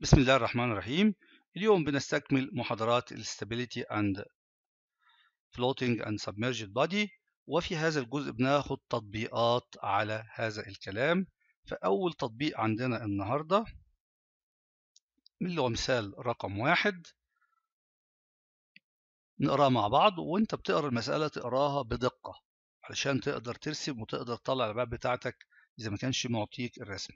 بسم الله الرحمن الرحيم اليوم بنستكمل محاضرات الاستابيليتي اند فلوتنج اند submerged بادي وفي هذا الجزء بناخد تطبيقات على هذا الكلام فأول تطبيق عندنا النهاردة من له مثال رقم واحد نقراه مع بعض وانت بتقرا المسألة تقراها بدقة علشان تقدر ترسم وتقدر تطلع الألعاب بتاعتك إذا ما كانش معطيك الرسم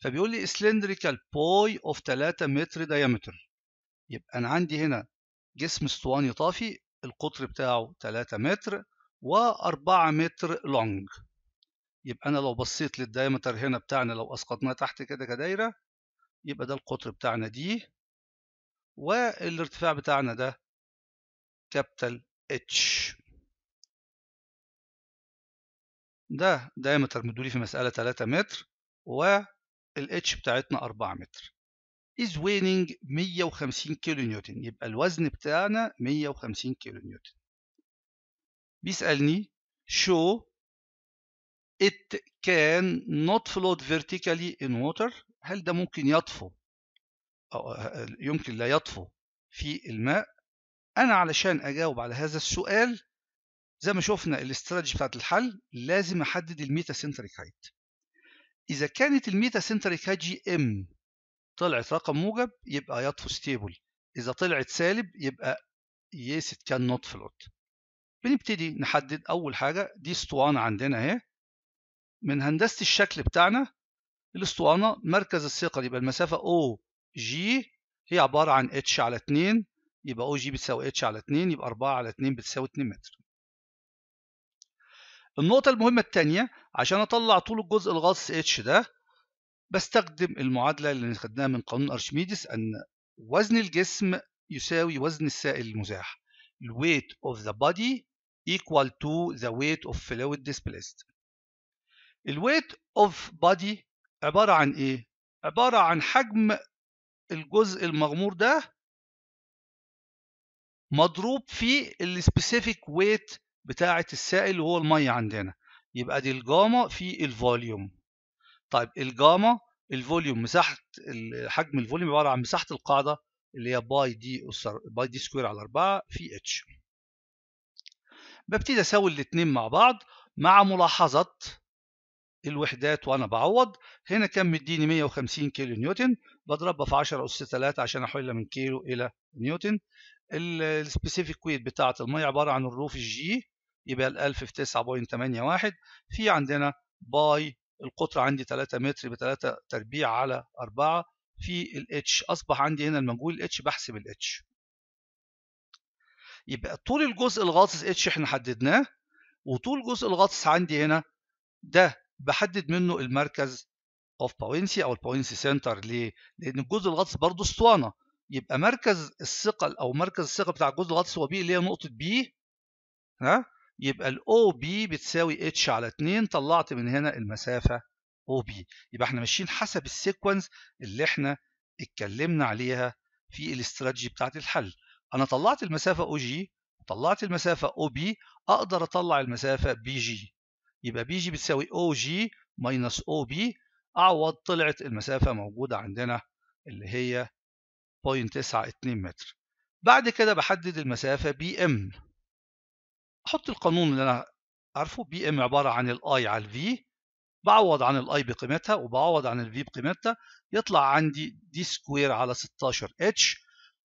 فبيقول لي سلندريكال بوي اوف 3 متر دايمتر يبقى انا عندي هنا جسم اسطواني طافي القطر بتاعه 3 متر و4 متر لونج يبقى انا لو بصيت للدايمتر هنا بتاعنا لو اسقطناه تحت كده كدايره يبقى ده القطر بتاعنا دي والارتفاع بتاعنا ده كابيتال اتش ده دايمتر مدولي في مسألة 3 متر و الاتش بتاعتنا 4 متر is weighing 150 كيلو نيوتن يبقى الوزن بتاعنا 150 كيلو نيوتن بيسألني show it can not float vertically in water هل ده ممكن يطفو أو أه، أه، يمكن لا يطفو في الماء أنا علشان أجاوب على هذا السؤال زي ما شفنا الاستراتيجي بتاعت الحل لازم أحدد الميتا سنتريك هايت إذا كانت الميتا سنتريك جي إم طلعت رقم موجب يبقى يطفو ستيبل إذا طلعت سالب يبقى يس ات كان نوت فلوت بنبتدي نحدد أول حاجة دي اسطوانة عندنا أهي من هندسة الشكل بتاعنا الاسطوانة مركز الثقل يبقى المسافة أو جي هي عبارة عن اتش على 2 يبقى أو جي بتساوي اتش على 2 يبقى 4 على 2 بتساوي 2 متر النقطة المهمة الثانية عشان أطلع طول الجزء الغاص اتش ده بستخدم المعادلة اللي خدناها من قانون أرشميدس أن وزن الجسم يساوي وزن السائل المزاح ال weight of the body equal to the weight of fluid displaced ال weight of body عبارة عن إيه؟ عبارة عن حجم الجزء المغمور ده مضروب في السبيسيفيك ويت بتاعة السائل وهو المية عندنا يبقى دي الجاما في الفوليوم طيب الجاما الفوليوم مساحة حجم الفوليوم عبارة عن مساحة القاعدة اللي هي باي دي باي دي سكوير على 4 في اتش ببتدي أساوي الاتنين مع بعض مع ملاحظة الوحدات وأنا بعوض هنا كان مديني 150 كيلو نيوتن بضربها في 10 أس 3 عشان أحولها من كيلو إلى نيوتن السبيسيفيك ويت بتاعة المية عبارة عن الروف الجي يبقى ال 1000 في 9.81 في عندنا باي القطر عندي 3 متر ب 3 تربيع على 4 في الاتش اصبح عندي هنا المجهول الاتش بحسب الاتش يبقى طول الجزء الغاطس اتش احنا حددناه وطول الجزء الغاطس عندي هنا ده بحدد منه المركز اوف باوينسي او الباوينسي سنتر ليه؟ لان الجزء الغاطس برضه اسطوانه يبقى مركز الثقل او مركز الثقل بتاع الجزء الغاطس هو بي اللي هي نقطه بي ها يبقى الاو بي بتساوي اتش على 2 طلعت من هنا المسافه او بي يبقى احنا ماشيين حسب السيكونس اللي احنا اتكلمنا عليها في الاستراتيجي بتاعه الحل انا طلعت المسافه او جي طلعت المسافه او بي اقدر اطلع المسافه بي جي يبقى بي جي بتساوي او جي ماينس او بي اعوض طلعت المسافه موجوده عندنا اللي هي 0.92 متر بعد كده بحدد المسافه بي ام احط القانون اللي انا عارفه بي ام عباره عن الاي على الفي بعوض عن الاي بقيمتها وبعوض عن الفي بقيمتها يطلع عندي دي سكوير على 16 اتش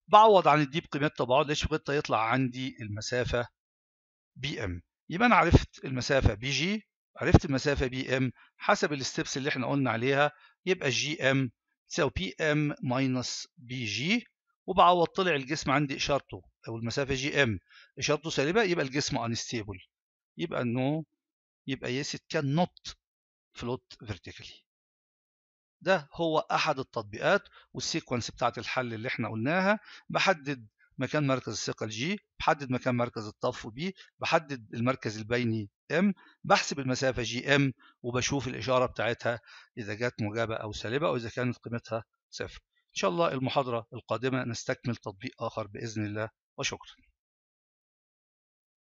بعوض عن الدي بقيمتها وبعوض اتش بقيمتها يطلع عندي المسافه بي ام يبقى انا عرفت المسافه بي جي عرفت المسافه بي ام حسب الستبس اللي احنا قلنا عليها يبقى جي ام تساوي بي ام ماينس بي جي وبعوض طلع الجسم عندي اشارته او المسافة جي ام إشارته سالبة يبقى الجسم انستيبل يبقى نو يبقى يس ات كان نوت فلوت فيرتيكالي ده هو أحد التطبيقات والسيكونس بتاعة الحل اللي احنا قلناها بحدد مكان مركز الثقل جي بحدد مكان مركز الطف بي بحدد المركز البيني ام بحسب المسافة جي ام وبشوف الإشارة بتاعتها إذا جت موجبة أو سالبة أو إذا كانت قيمتها صفر إن شاء الله المحاضرة القادمة نستكمل تطبيق آخر بإذن الله o şoktu.